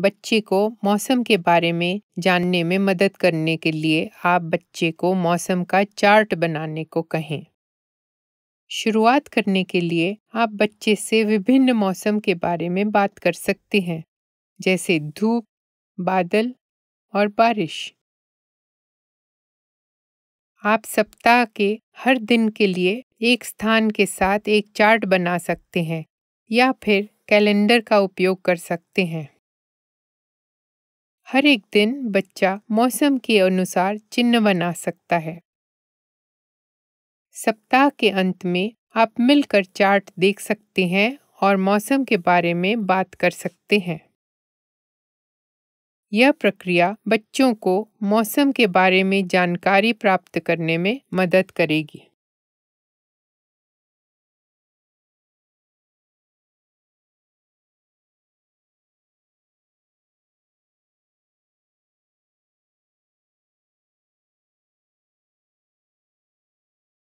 बच्चे को मौसम के बारे में जानने में मदद करने के लिए आप बच्चे को मौसम का चार्ट बनाने को कहें शुरुआत करने के लिए आप बच्चे से विभिन्न मौसम के बारे में बात कर सकते हैं जैसे धूप बादल और बारिश आप सप्ताह के हर दिन के लिए एक स्थान के साथ एक चार्ट बना सकते हैं या फिर कैलेंडर का उपयोग कर सकते हैं हर एक दिन बच्चा मौसम के अनुसार चिन्ह बना सकता है सप्ताह के अंत में आप मिलकर चार्ट देख सकते हैं और मौसम के बारे में बात कर सकते हैं यह प्रक्रिया बच्चों को मौसम के बारे में जानकारी प्राप्त करने में मदद करेगी